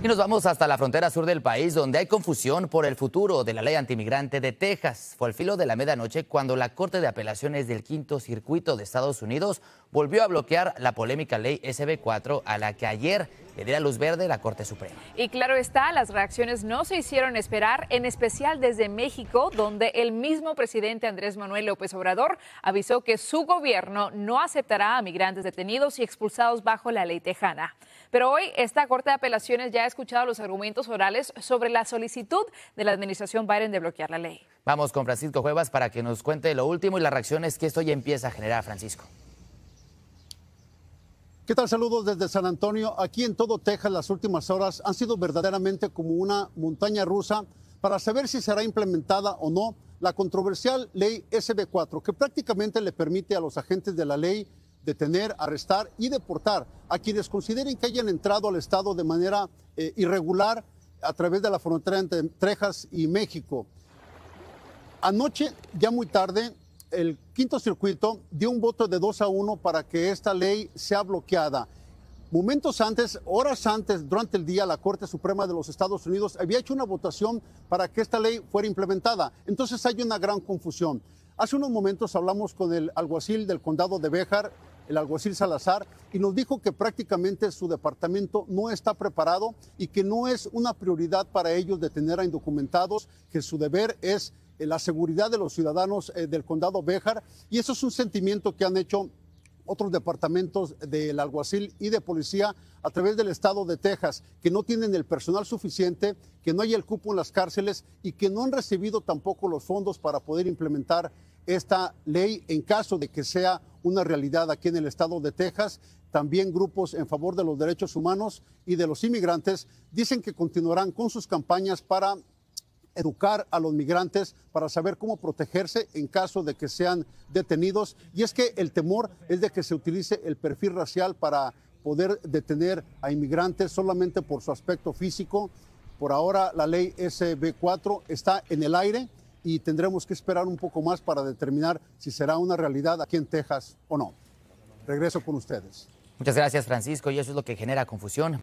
Y nos vamos hasta la frontera sur del país, donde hay confusión por el futuro de la ley antimigrante de Texas. Fue al filo de la medianoche cuando la Corte de Apelaciones del Quinto Circuito de Estados Unidos volvió a bloquear la polémica ley SB4 a la que ayer le diera luz verde la Corte Suprema. Y claro está, las reacciones no se hicieron esperar, en especial desde México, donde el mismo presidente Andrés Manuel López Obrador avisó que su gobierno no aceptará a migrantes detenidos y expulsados bajo la ley tejana. Pero hoy esta Corte de Apelaciones ya es escuchado los argumentos orales sobre la solicitud de la administración Biden de bloquear la ley. Vamos con Francisco Cuevas para que nos cuente lo último y las reacciones que esto ya empieza a generar, Francisco. ¿Qué tal? Saludos desde San Antonio. Aquí en todo Texas las últimas horas han sido verdaderamente como una montaña rusa para saber si será implementada o no la controversial ley SB4, que prácticamente le permite a los agentes de la ley detener, arrestar y deportar a quienes consideren que hayan entrado al Estado de manera eh, irregular a través de la frontera entre Trejas y México. Anoche, ya muy tarde, el quinto circuito dio un voto de 2 a 1 para que esta ley sea bloqueada. Momentos antes, horas antes, durante el día, la Corte Suprema de los Estados Unidos había hecho una votación para que esta ley fuera implementada. Entonces hay una gran confusión. Hace unos momentos hablamos con el alguacil del condado de Béjar, el alguacil Salazar, y nos dijo que prácticamente su departamento no está preparado y que no es una prioridad para ellos detener a indocumentados, que su deber es eh, la seguridad de los ciudadanos eh, del condado Béjar, y eso es un sentimiento que han hecho otros departamentos del alguacil y de policía a través del estado de Texas, que no tienen el personal suficiente, que no hay el cupo en las cárceles y que no han recibido tampoco los fondos para poder implementar esta ley en caso de que sea una realidad aquí en el estado de Texas. También grupos en favor de los derechos humanos y de los inmigrantes dicen que continuarán con sus campañas para educar a los migrantes para saber cómo protegerse en caso de que sean detenidos. Y es que el temor es de que se utilice el perfil racial para poder detener a inmigrantes solamente por su aspecto físico. Por ahora la ley SB4 está en el aire y tendremos que esperar un poco más para determinar si será una realidad aquí en Texas o no. Regreso con ustedes. Muchas gracias Francisco y eso es lo que genera confusión.